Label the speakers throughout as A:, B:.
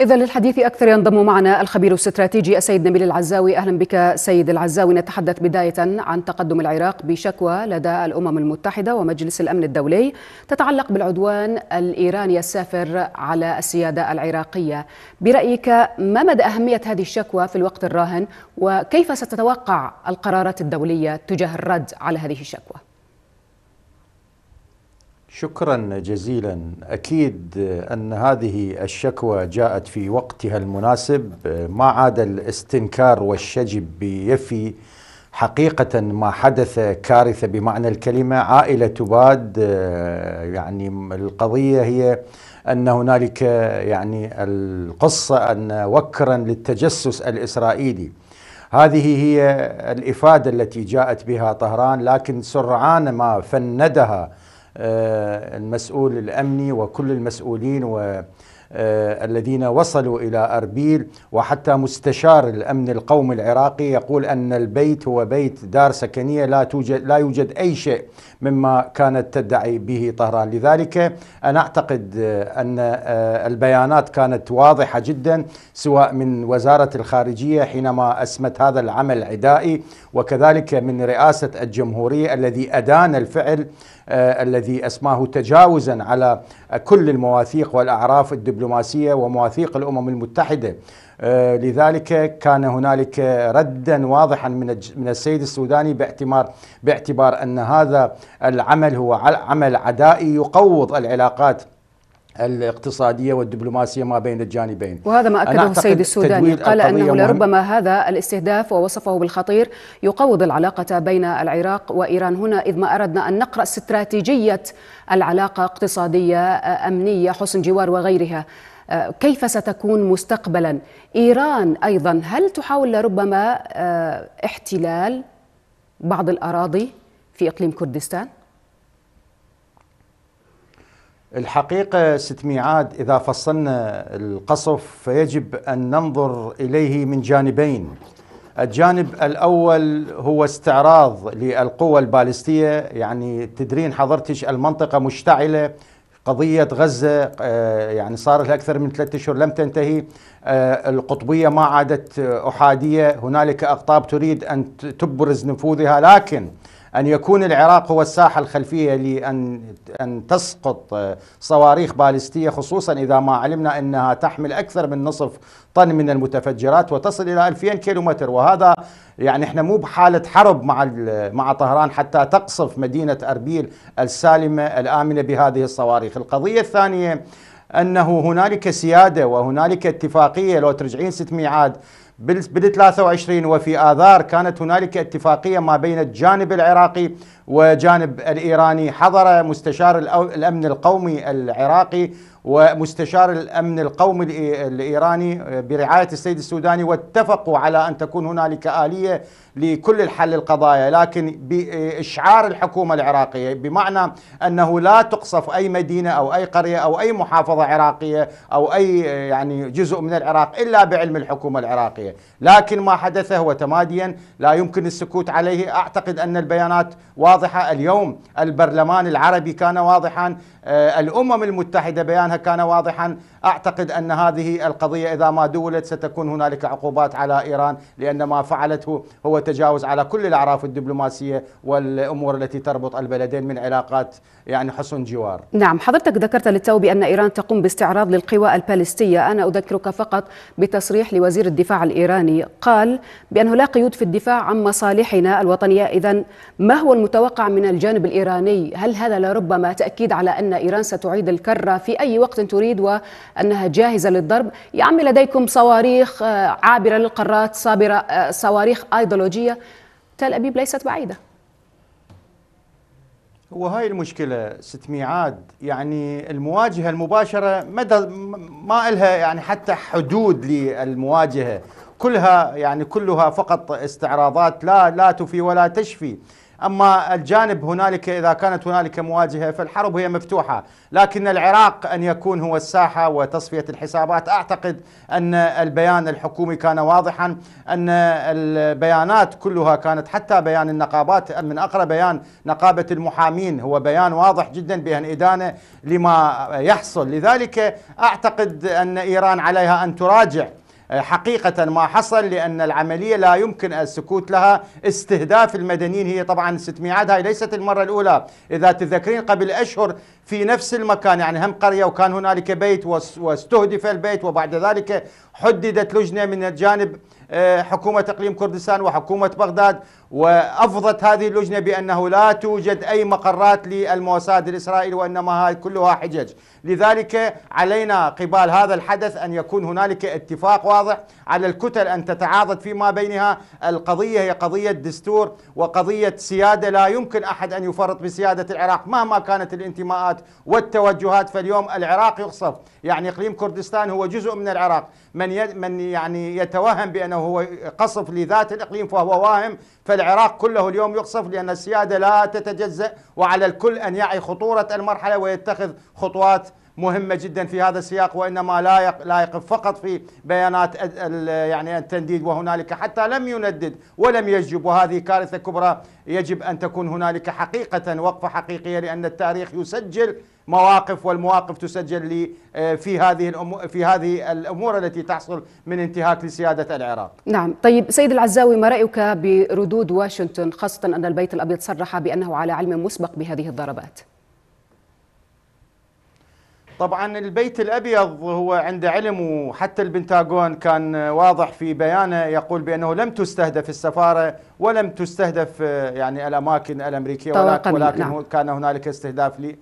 A: إذا للحديث أكثر ينضم معنا الخبير الاستراتيجي السيد نبيل العزاوي أهلا بك سيد العزاوي نتحدث بداية عن تقدم العراق بشكوى لدى الأمم المتحدة ومجلس الأمن الدولي تتعلق بالعدوان الإيراني السافر على السيادة العراقية برأيك ما مدى أهمية هذه الشكوى في الوقت الراهن وكيف ستتوقع القرارات الدولية تجاه الرد على هذه الشكوى؟
B: شكرا جزيلا اكيد ان هذه الشكوى جاءت في وقتها المناسب ما عاد الاستنكار والشجب بيفي حقيقة ما حدث كارثة بمعنى الكلمة عائلة تباد يعني القضية هي أن هنالك يعني القصة أن وكرا للتجسس الإسرائيلي هذه هي الإفادة التي جاءت بها طهران لكن سرعان ما فندها آه، المسؤول الامني وكل المسؤولين و آه، الذين وصلوا إلى أربيل وحتى مستشار الأمن القومي العراقي يقول أن البيت هو بيت دار سكنية لا, توجد لا يوجد أي شيء مما كانت تدعي به طهران لذلك أنا أعتقد أن آه، البيانات كانت واضحة جدا سواء من وزارة الخارجية حينما أسمت هذا العمل عدائي وكذلك من رئاسة الجمهورية الذي أدان الفعل آه، الذي أسماه تجاوزا على كل المواثيق والأعراف الدبلوماسية الدبلوماسية ومواثيق الأمم المتحدة آه، لذلك كان هنالك ردا واضحا من من السيد السوداني باعتبار باعتبار ان هذا العمل هو عمل عدائي يقوض العلاقات الاقتصادية والدبلوماسية ما بين الجانبين وهذا ما أكده السيد السوداني قال أنه لربما
A: هذا الاستهداف ووصفه بالخطير يقوض العلاقة بين العراق وإيران هنا إذ ما أردنا أن نقرأ استراتيجية العلاقة اقتصادية أمنية حسن جوار وغيرها كيف ستكون مستقبلا إيران أيضا هل تحاول لربما آه، احتلال بعض الأراضي في إقليم كردستان؟
B: الحقيقة ست ميعاد إذا فصلنا القصف فيجب أن ننظر إليه من جانبين الجانب الأول هو استعراض للقوة البالستية يعني تدرين حضرتك المنطقة مشتعلة قضية غزة آه، يعني صار لها أكثر من ثلاثة أشهر لم تنتهي آه، القطبية ما عادت أحادية هنالك أقطاب تريد أن تبرز نفوذها لكن أن يكون العراق هو الساحة الخلفية لأن أن تسقط آه، صواريخ باليستية خصوصا إذا ما علمنا أنها تحمل أكثر من نصف طن من المتفجرات وتصل إلى 2000 كيلومتر وهذا يعني احنا مو بحالة حرب مع مع طهران حتى تقصف مدينة أربيل السالمة الآمنة بهذه الصواريخ القضية الثانية أنه هنالك سيادة وهنالك اتفاقية لو ترجعين ست ميعاد بال 23 وفي آذار كانت هنالك اتفاقية ما بين الجانب العراقي وجانب الايراني حضر مستشار الامن القومي العراقي ومستشار الامن القومي الايراني آه، برعايه السيد السوداني واتفقوا على ان تكون هنالك اليه لكل الحل القضايا لكن باشعار الحكومه العراقيه بمعنى انه لا تقصف اي مدينه او اي قريه او اي محافظه عراقيه او اي آه، يعني جزء من العراق الا بعلم الحكومه العراقيه، لكن ما حدث هو تماديا لا يمكن السكوت عليه، اعتقد ان البيانات واضحة واضحة اليوم البرلمان العربي كان واضحا آه، الأمم المتحدة بيانها كان واضحا أعتقد أن هذه القضية إذا ما دولت ستكون هنالك عقوبات على إيران لأن ما فعلته هو تجاوز على كل الأعراف الدبلوماسية والأمور التي تربط البلدين من علاقات يعني حسن جوار
A: نعم حضرتك ذكرت للتو بأن إيران تقوم باستعراض للقوى البالستية أنا أذكرك فقط بتصريح لوزير الدفاع الإيراني قال بأنه لا قيود في الدفاع عن مصالحنا الوطنية إذا ما هو المتوقع من الجانب الإيراني هل هذا لربما تأكيد على أن بأن إيران ستعيد الكرة في أي وقت تريد وأنها جاهزة للضرب يا لديكم صواريخ آه، عابرة للقارات صابرة آه، صواريخ أيديولوجية تل أبيب ليست بعيدة
B: هو هاي المشكلة ست ميعاد يعني المواجهة المباشرة مدى ما إلها يعني حتى حدود للمواجهة كلها يعني كلها فقط استعراضات لا لا تفي ولا تشفي أما الجانب هنالك إذا كانت هنالك مواجهة فالحرب هي مفتوحة لكن العراق أن يكون هو الساحة وتصفية الحسابات أعتقد أن البيان الحكومي كان واضحا أن البيانات كلها كانت حتى بيان النقابات من أقرب بيان نقابة المحامين هو بيان واضح جدا بأن إدانة لما يحصل لذلك أعتقد أن إيران عليها أن تراجع حقيقة ما حصل لأن العملية لا يمكن السكوت لها استهداف المدنيين هي طبعا استثماعات هاي ليست المرة الأولى إذا تتذكرين قبل أشهر في نفس المكان يعني هم قرية وكان هنالك بيت واستهدف البيت وبعد ذلك حددت لجنة من الجانب آه، حكومة إقليم كردستان وحكومة بغداد وأفضت هذه اللجنة بأنه لا توجد أي مقرات للموساد الإسرائيلي وإنما هاي كلها حجج لذلك علينا قبال هذا الحدث أن يكون هنالك اتفاق واضح على الكتل أن تتعاضد فيما بينها القضية هي قضية دستور وقضية سيادة لا يمكن أحد أن يفرط بسيادة العراق مهما كانت الانتماءات الاتجاهات والتوجهات فاليوم العراق يقصف يعني اقليم كردستان هو جزء من العراق من من يعني يتوهم بانه هو قصف لذات الاقليم فهو واهم فالعراق كله اليوم يقصف لان السياده لا تتجزا وعلى الكل ان يعي خطوره المرحله ويتخذ خطوات مهمه جدا في هذا السياق وانما لا لا يقف فقط في بيانات يعني التنديد وهنالك حتى لم يندد ولم يجب وهذه كارثه كبرى يجب ان تكون هنالك حقيقه وقفه حقيقيه لان التاريخ يسجل مواقف والمواقف تسجل لي آه، في هذه الأمور في هذه الامور التي تحصل من انتهاك لسياده العراق.
A: نعم، طيب سيد العزاوي ما رايك بردود واشنطن خاصه ان البيت الابيض صرح بانه على علم مسبق بهذه الضربات؟
B: طبعا البيت الابيض هو عنده علم وحتى البنتاغون كان واضح في بيانه يقول بانه لم تستهدف السفاره ولم تستهدف يعني الاماكن الامريكيه ولكن, ولكن نعم. كان هنالك استهداف لي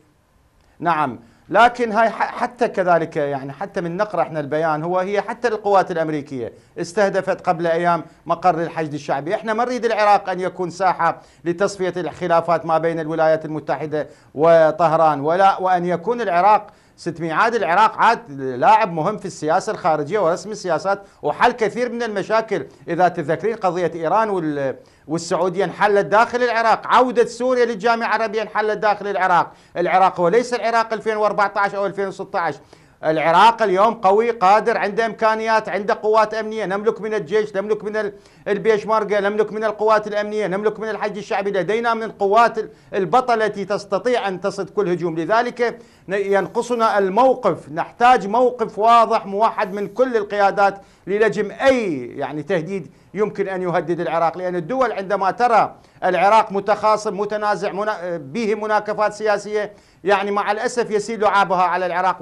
B: نعم لكن هاي حتى كذلك يعني حتى من نقرا احنا البيان هو هي حتى القوات الامريكيه استهدفت قبل ايام مقر الحشد الشعبي، احنا ما نريد العراق ان يكون ساحه لتصفيه الخلافات ما بين الولايات المتحده وطهران ولا وان يكون العراق ست ميعاد العراق عاد لاعب مهم في السياسة الخارجية ورسم السياسات وحل كثير من المشاكل إذا تتذكرين قضية إيران وال والسعودية انحلت داخل العراق عودة سوريا للجامعة العربية انحلت داخل العراق العراق وليس العراق 2014 أو 2016 العراق اليوم قوي قادر عنده امكانيات عنده قوات امنيه نملك من الجيش نملك من البيشمركه نملك من القوات الامنيه نملك من الحج الشعبي لدينا من القوات البطله التي تستطيع ان تصد كل هجوم لذلك ينقصنا الموقف نحتاج موقف واضح موحد من كل القيادات للجم أي يعني تهديد يمكن أن يهدد العراق لأن الدول عندما ترى العراق متخاصم متنازع منا... به مناكفات سياسية يعني مع الأسف يسيل لعابها على العراق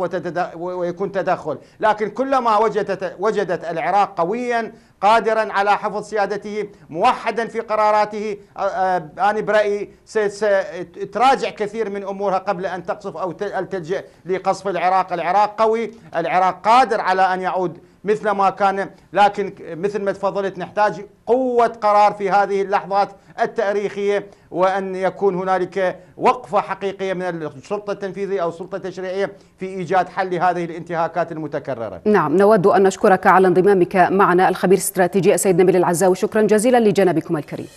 B: ويكون تدخل لكن كلما وجدت, وجدت العراق قويا قادرا على حفظ سيادته موحدا في قراراته أنا برأيي ستراجع كثير من أمورها قبل أن تقصف أو تلجأ لقصف العراق العراق قوي العراق قادر على أن يعود مثل ما كان لكن مثل ما تفضلت نحتاج قوة قرار في هذه اللحظات التاريخية وأن يكون هنالك وقفة حقيقية من السلطة التنفيذية أو السلطة التشريعية في إيجاد حل هذه الانتهاكات المتكررة نعم
A: نود أن نشكرك على انضمامك معنا الخبير الاستراتيجي السيد نبيل العزاوي شكرا جزيلا لجنبكم الكريم